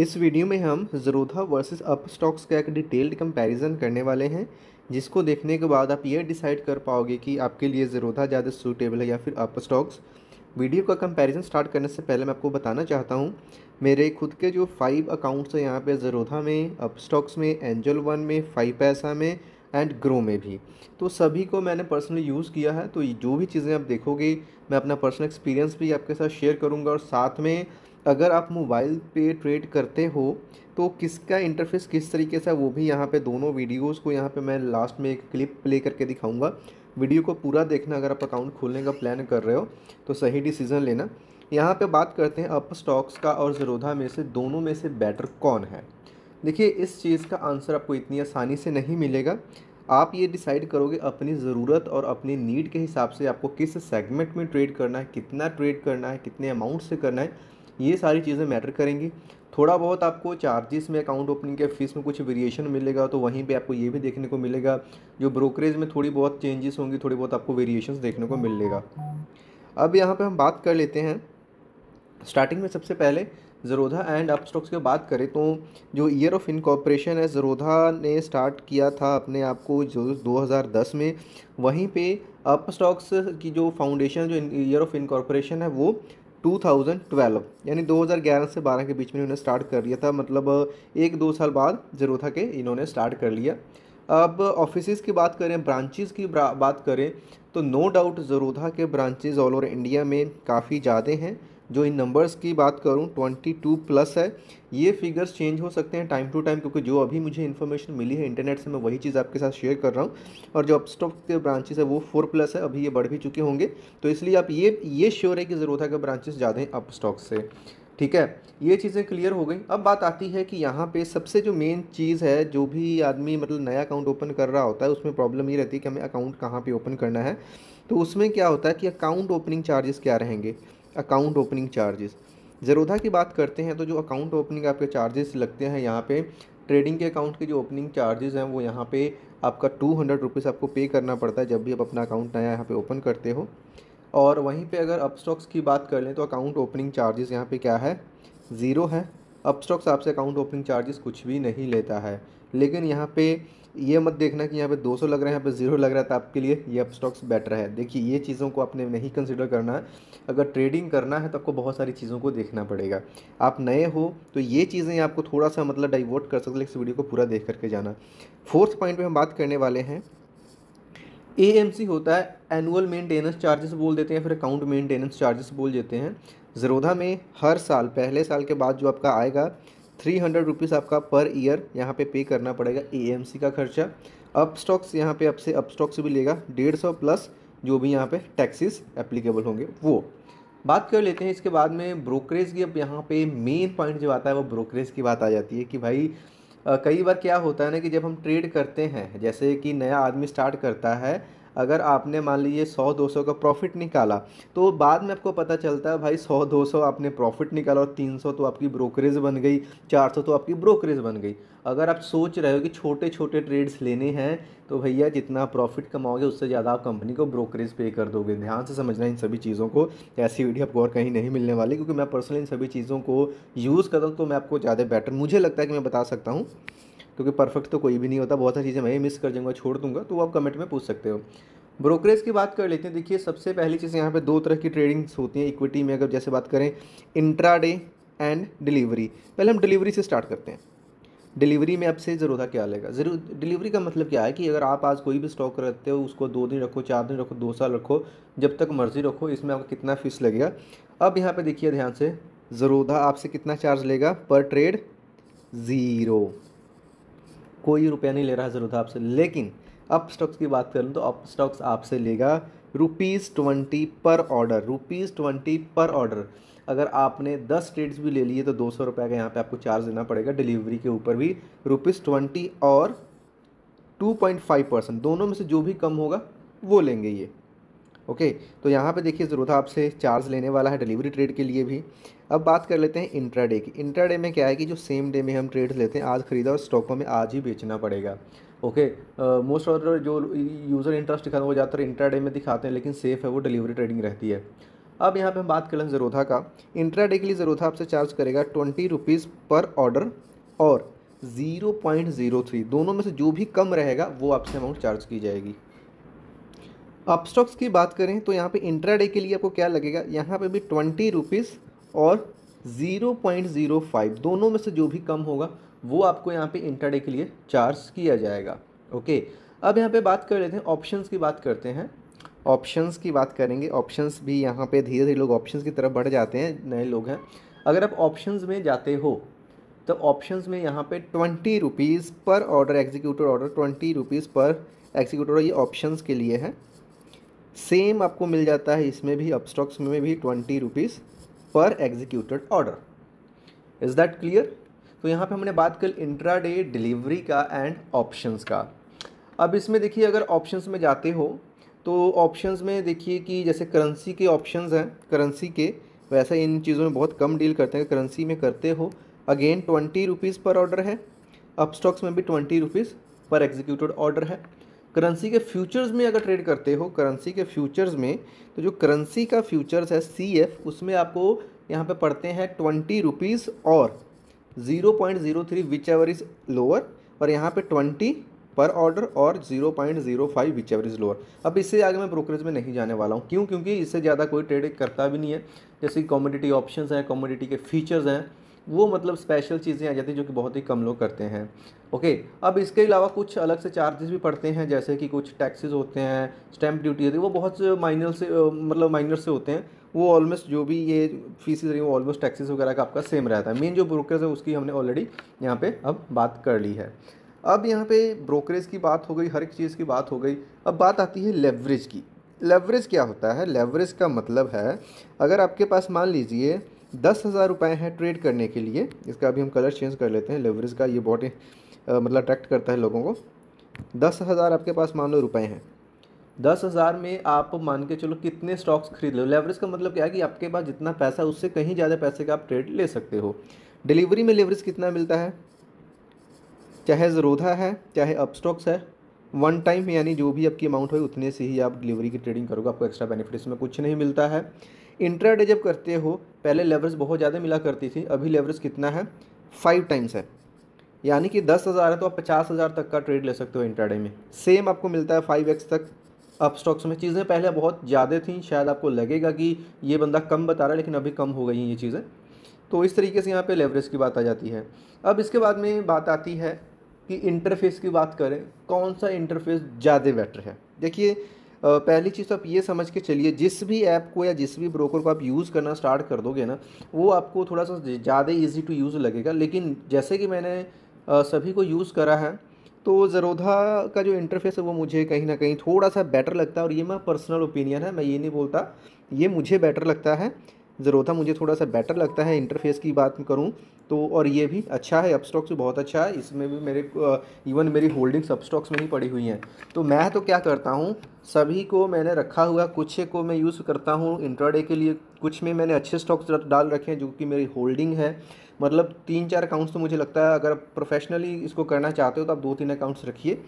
इस वीडियो में हम ज़रूधा वर्सेस अप स्टॉक्स का एक डिटेल्ड कंपैरिजन करने वाले हैं जिसको देखने के बाद आप ये डिसाइड कर पाओगे कि आपके लिए ज़रूधा ज़्यादा सूटेबल है या फिर अप स्टॉक्स वीडियो का कंपैरिजन स्टार्ट करने से पहले मैं आपको बताना चाहता हूँ मेरे खुद के जो फाइव अकाउंट्स हैं यहाँ पर ज़रूधा में अप स्टॉक्स में एंजल वन में फाइव पैसा में एंड ग्रो में भी तो सभी को मैंने पर्सनली यूज़ किया है तो जो भी चीज़ें आप देखोगे मैं अपना पर्सनल एक्सपीरियंस भी आपके साथ शेयर करूँगा और साथ में अगर आप मोबाइल पे ट्रेड करते हो तो किसका इंटरफेस किस तरीके से वो भी यहाँ पे दोनों वीडियोस को यहाँ पे मैं लास्ट में एक क्लिप प्ले करके दिखाऊंगा वीडियो को पूरा देखना अगर आप अकाउंट खोलने का प्लान कर रहे हो तो सही डिसीज़न लेना यहाँ पे बात करते हैं अप स्टॉक्स का और ज़रोधा में से दोनों में से बेटर कौन है देखिए इस चीज़ का आंसर आपको इतनी आसानी से नहीं मिलेगा आप ये डिसाइड करोगे अपनी ज़रूरत और अपनी नीड के हिसाब से आपको किस सेगमेंट में ट्रेड करना है कितना ट्रेड करना है कितने अमाउंट से करना है ये सारी चीज़ें मैटर करेंगी थोड़ा बहुत आपको चार्जेस में अकाउंट ओपनिंग के फ़ीस में कुछ वेरिएशन मिलेगा तो वहीं पे आपको ये भी देखने को मिलेगा जो ब्रोकरेज में थोड़ी बहुत चेंजेस होंगी थोड़ी बहुत आपको वेरिएशंस देखने को मिलेगा अब यहाँ पे हम बात कर लेते हैं स्टार्टिंग में सबसे पहले ज़रोधा एंड अप स्टॉक्स की बात करें तो जो ईयर ऑफ इनकॉपरेशन है ज़रोधा ने स्टार्ट किया था अपने आप को जो 2010 में वहीं पे अप स्टॉक्स की जो फाउंडेशन जो ईयर ऑफ इनकॉपरेशन है वो 2012 यानी 2011 से 12 के बीच में इन्होंने स्टार्ट कर लिया था मतलब एक दो साल बाद था के इन्होंने स्टार्ट कर लिया अब ऑफिस की बात करें ब्रांचेज़ की बात करें तो नो डाउट था के ब्रांचेज़ ऑल ओवर इंडिया में काफ़ी ज़्यादा हैं जो इन नंबर्स की बात करूँ ट्वेंटी टू प्लस है ये फिगर्स चेंज हो सकते हैं टाइम टू टाइम क्योंकि जो अभी मुझे इन्फॉर्मेशन मिली है इंटरनेट से मैं वही चीज़ आपके साथ शेयर कर रहा हूँ और जो अपस्टॉक के ब्रांचेस है वो फोर प्लस है अभी ये बढ़ भी चुके होंगे तो इसलिए आप ये ये श्योर है कि ज़रूरत है कि ब्रांचेस ज़्यादा हैं अपस्टॉक से ठीक है ये चीज़ें क्लियर हो गई अब बात आती है कि यहाँ पे सबसे जो मेन चीज़ है जो भी आदमी मतलब नया अकाउंट ओपन कर रहा होता है उसमें प्रॉब्लम ये रहती है कि हमें अकाउंट कहाँ पे ओपन करना है तो उसमें क्या होता है कि अकाउंट ओपनिंग चार्जेस क्या रहेंगे अकाउंट ओपनिंग चार्जेस जरोधा की बात करते हैं तो जो अकाउंट ओपनिंग आपके चार्जेस लगते हैं यहाँ पे ट्रेडिंग के अकाउंट के जो ओपनिंग चार्जेस हैं वो यहाँ पे आपका टू हंड्रेड रुपीज़ आपको पे करना पड़ता है जब भी आप अपना अकाउंट नया यहाँ पे ओपन करते हो और वहीं पे अगर अपस्टॉक्स की बात कर लें तो अकाउंट ओपनिंग चार्जेस यहाँ पे क्या है ज़ीरो है अपस्टॉक्स आपसे अकाउंट ओपनिंग चार्जेस कुछ भी नहीं लेता है लेकिन यहाँ पर ये मत देखना कि यहाँ पे 200 लग रहा है यहाँ पे ज़ीरो लग रहा है तो आपके लिए ये अप स्टॉक्स बेटर है देखिए ये चीज़ों को आपने नहीं कंसिडर करना है अगर ट्रेडिंग करना है तो आपको बहुत सारी चीज़ों को देखना पड़ेगा आप नए हो तो ये चीज़ें आपको थोड़ा सा मतलब डाइवर्ट कर सकते इस वीडियो को पूरा देख करके जाना फोर्थ पॉइंट पर हम बात करने वाले हैं ए होता है एनुअल मेंटेनेंस चार्जेस बोल देते हैं फिर अकाउंट मेंटेनेंस चार्जेस बोल देते हैं ज़रोधा में हर साल पहले साल के बाद जो आपका आएगा थ्री हंड्रेड रुपीज़ आपका पर ईयर यहाँ पे पे करना पड़ेगा ए का खर्चा अप स्टॉक्स यहाँ पे आपसे अप स्टॉक्स भी लेगा डेढ़ सौ प्लस जो भी यहाँ पे टैक्सेस एप्लीकेबल होंगे वो बात कर लेते हैं इसके बाद में ब्रोकरेज की अब यहाँ पे मेन पॉइंट जो आता है वो ब्रोकरेज की बात आ जाती है कि भाई कई बार क्या होता है ना कि जब हम ट्रेड करते हैं जैसे कि नया आदमी स्टार्ट करता है अगर आपने मान लीजिए सौ दो सौ का प्रॉफिट निकाला तो बाद में आपको पता चलता है भाई सौ दो सौ आपने प्रॉफिट निकाला और तीन सौ तो आपकी ब्रोकरेज बन गई चार सौ तो आपकी ब्रोकरेज बन गई अगर आप सोच रहे हो कि छोटे छोटे ट्रेड्स लेने हैं तो भैया जितना प्रॉफिट कमाओगे उससे ज़्यादा आप कंपनी को ब्रोकरेज पे कर दोगे ध्यान से समझना इन सभी चीज़ों को ऐसी वीडियो आपको और कहीं नहीं मिलने वाली क्योंकि मैं पर्सनली इन सभी चीज़ों को यूज़ करता हूँ तो मैं आपको ज़्यादा बेटर मुझे लगता है कि मैं बता सकता हूँ क्योंकि परफेक्ट तो कोई भी नहीं होता बहुत सारी चीज़ें मैं मिस कर जाऊँगा छोड़ दूँगा तो आप कमेंट में पूछ सकते हो ब्रोकरेज की बात कर लेते हैं देखिए सबसे पहली चीज़ यहाँ पे दो तरह की ट्रेडिंग्स होती हैं इक्विटी में अगर जैसे बात करें डे एंड डिलीवरी पहले हम डिलीवरी से स्टार्ट करते हैं डिलीवरी में अब से ज़रूर था क्या लेगा जरूर डिलीवरी का मतलब क्या है कि अगर आप आज कोई भी स्टॉक रखते हो उसको दो दिन रखो चार दिन रखो दो साल रखो जब तक मर्ज़ी रखो इसमें आपको कितना फीस लगेगा अब यहाँ पे देखिए ध्यान से ज़रूर आपसे कितना चार्ज लेगा पर ट्रेड ज़ीरो कोई रुपया नहीं ले रहा है जरूरत आपसे लेकिन अप स्टॉक्स की बात करूँ तो अप स्टॉक्स आपसे लेगा रुपीज़ ट्वेंटी पर ऑर्डर रुपीज़ ट्वेंटी पर ऑर्डर अगर आपने दस ट्रेड्स भी ले लिए तो दो सौ रुपये का यहाँ पे आपको चार्ज देना पड़ेगा डिलीवरी के ऊपर भी रुपीज़ ट्वेंटी और टू पॉइंट फाइव परसेंट दोनों में से जो भी कम होगा वो लेंगे ये ओके तो यहाँ पे देखिए ज़रूरत आपसे चार्ज लेने वाला है डिलीवरी ट्रेड के लिए भी अब बात कर लेते हैं इंट्राडे की डे में क्या है कि जो सेम डे में हम ट्रेड्स लेते हैं आज ख़रीदा और स्टॉकों में आज ही बेचना पड़ेगा ओके मोस्ट ऑफ जो यूज़र इंटरेस्ट दिखाते हैं वो ज़्यादातर इंट्राडे में दिखाते हैं लेकिन सेफ़ है वो डिलीवरी ट्रेडिंग रहती है अब यहाँ पे हम बात कर लें जरोधा का इंट्रा डे के लिए जरोधा आपसे चार्ज करेगा ट्वेंटी रुपीज़ पर ऑर्डर और ज़ीरो पॉइंट ज़ीरो थ्री दोनों में से जो भी कम रहेगा वो आपसे अमाउंट चार्ज की जाएगी अपस्टॉक्स की बात करें तो यहाँ पे इंट्राडे के लिए आपको क्या लगेगा यहाँ पे भी ट्वेंटी रुपीज़ और ज़ीरो पॉइंट ज़ीरो फाइव दोनों में से जो भी कम होगा वो आपको यहाँ पे इंट्राडे के लिए चार्ज किया जाएगा ओके अब यहाँ पे बात कर लेते हैं ऑप्शंस की बात करते हैं ऑप्शंस की बात करेंगे ऑप्शंस भी यहाँ पे धीरे धीरे लोग ऑप्शंस की तरफ बढ़ जाते हैं नए लोग हैं अगर आप ऑप्शन में जाते हो तो ऑप्शन में यहाँ पर ट्वेंटी रुपीज़ पर order executive order twenty rupees पर एग्जीक्यूटिव ऑर्डर ये ऑप्शन के लिए है सेम आपको मिल जाता है इसमें भी अपस्टॉक्स में भी ट्वेंटी रुपीज़ पर executed order is that clear तो यहाँ पे हमने बात कर इंट्रा डे डिलीवरी का एंड ऑप्शंस का अब इसमें देखिए अगर ऑप्शंस में जाते हो तो ऑप्शंस में देखिए कि जैसे करेंसी के ऑप्शंस हैं करेंसी के वैसे इन चीज़ों में बहुत कम डील करते हैं करेंसी में करते हो अगेन ट्वेंटी रुपीज़ पर ऑर्डर है अपस्टॉक्स में भी ट्वेंटी रुपीज़ पर एग्जीक्यूटेड ऑर्डर है करेंसी के फ्यूचर्स में अगर ट्रेड करते हो करेंसी के फ्यूचर्स में तो जो करेंसी का फ्यूचर्स है सी एफ उसमें आपको यहाँ पे पढ़ते हैं ट्वेंटी रुपीज़ और zero point zero three whichever is lower और यहाँ पे ट्वेंटी पर ऑर्डर और zero point zero five which is lower अब इससे आगे मैं ब्रोकरेज में नहीं जाने वाला हूँ क्यों क्योंकि इससे ज़्यादा कोई ट्रेड करता भी नहीं है जैसे कॉमोडिटी ऑप्शन हैं कॉमोडिटी के फीचर्स हैं वो मतलब स्पेशल चीज़ें आ जाती हैं जो कि बहुत ही कम लोग करते हैं ओके अब इसके अलावा कुछ अलग से चार्जेस भी पड़ते हैं जैसे कि कुछ टैक्सेस होते हैं स्टैंप ड्यूटी होती है वो बहुत से माइनर से मतलब माइनर से होते हैं वो ऑलमोस्ट जो भी ये फीस रही वो ऑलमोस्ट टैक्सेस वगैरह का आपका सेम रहता है मेन जो ब्रोकरेज है उसकी हमने ऑलरेडी यहाँ पर अब बात कर ली है अब यहाँ पर ब्रोकरेज की बात हो गई हर एक चीज़ की बात हो गई अब बात आती है लेवरेज की लेवरेज क्या होता है लेवरेज का मतलब है अगर आपके पास मान लीजिए दस हज़ार रुपये हैं ट्रेड करने के लिए इसका अभी हम कलर चेंज कर लेते हैं लेवरेज का ये बहुत मतलब अट्रैक्ट करता है लोगों को दस हज़ार आपके पास मान लो रुपये हैं दस हज़ार में आप मान के चलो कितने स्टॉक्स खरीद लो लेवरेज का मतलब क्या है कि आपके पास जितना पैसा उससे कहीं ज़्यादा पैसे का आप ट्रेड ले सकते हो डिलीवरी में लेवरेज कितना मिलता है चाहे ज़रोधा है चाहे अपस्टॉक्स है वन टाइम यानी जो भी आपकी अमाउंट हो उतने से ही आप डिलीवरी की ट्रेडिंग करोगे आपको एक्स्ट्रा बेनिफिट इसमें कुछ नहीं मिलता है इंट्राडे जब करते हो पहले लेवरेज बहुत ज़्यादा मिला करती थी अभी लेवरेज कितना है फाइव टाइम्स है यानी कि दस हज़ार है तो आप पचास हज़ार तक का ट्रेड ले सकते हो इंटरडे में सेम आपको मिलता है फाइव एक्स तक अप स्टॉक्स में चीज़ें पहले बहुत ज़्यादा थी शायद आपको लगेगा कि ये बंदा कम बता रहा है लेकिन अभी कम हो गई हैं ये चीज़ें तो इस तरीके से यहाँ पे लेवरेज की बात आ जाती है अब इसके बाद में बात आती है कि इंटरफेस की बात करें कौन सा इंटरफेस ज़्यादा बेटर है देखिए पहली चीज़ तो आप ये समझ के चलिए जिस भी ऐप को या जिस भी ब्रोकर को आप यूज़ करना स्टार्ट कर दोगे ना वो आपको थोड़ा सा ज़्यादा ईजी टू यूज़ लगेगा लेकिन जैसे कि मैंने सभी को यूज़ करा है तो ज़रोधा का जो इंटरफेस है वो मुझे कहीं ना कहीं थोड़ा सा बेटर लगता है और ये मेरा पर्सनल ओपिनियन है मैं ये नहीं बोलता ये मुझे बेटर लगता है ज़रोथा मुझे थोड़ा सा बेटर लगता है इंटरफेस की बात करूँ तो और ये भी अच्छा है अपस्टॉक्स भी बहुत अच्छा है इसमें भी मेरे इवन मेरी होल्डिंग्स अपस्टॉक्स में ही पड़ी हुई हैं तो मैं तो क्या करता हूँ सभी को मैंने रखा हुआ कुछ को मैं यूज़ करता हूँ इंट्राडे के लिए कुछ में मैंने अच्छे स्टॉक्स डाल रखे हैं जो कि मेरी होल्डिंग है मतलब तीन चार अकाउंट्स तो मुझे लगता है अगर प्रोफेशनली इसको करना चाहते हो तो आप दो तीन अकाउंट्स रखिए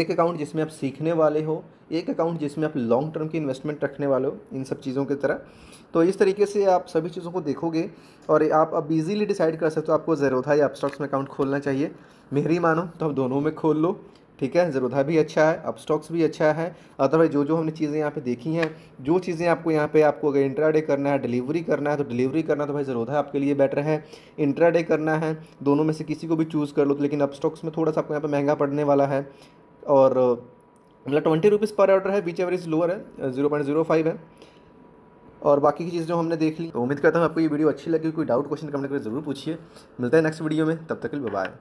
एक अकाउंट जिसमें आप सीखने वाले हो एक अकाउंट जिसमें आप लॉन्ग टर्म की इन्वेस्टमेंट रखने वाले हो इन सब चीज़ों की तरह तो इस तरीके से आप सभी चीज़ों को देखोगे और आप अब ईजीली डिसाइड कर सकते हो आपको ज़रूरत है या आप स्टॉक्स में अकाउंट खोलना चाहिए मेरी मानो तो आप दोनों में खोल लो ठीक है जरूधा भी अच्छा है अप स्टॉक्स भी अच्छा है अदरवाइज जो जो हमने चीज़ें यहाँ पे देखी हैं जो चीज़ें आपको यहाँ पे आपको अगर इंट्राडे करना है डिलीवरी करना है तो डिलीवरी करना तो भाई ज़रूरधा आपके लिए बेटर है इंट्राडे करना है दोनों में से किसी को भी चूज़ कर लो तो लेकिन अब स्टॉक्स में थोड़ा सा आपको यहाँ पर महंगा पड़ने वाला है और मतलब ट्वेंटी रुपीज़ पर ऑर्डर है बीच एवरेज लोअर है ज़ीरो पॉइंट ज़ीरो फाइव है और बाकी की चीज़ जो हमने देख ली तो उम्मीद करता हूँ आपको ये वीडियो अच्छी लगी कोई डाउट क्वेश्चन कमेंट करके ज़रूर पूछिए मिलता है नेक्स्ट वीडियो में तब तक के लिए बाय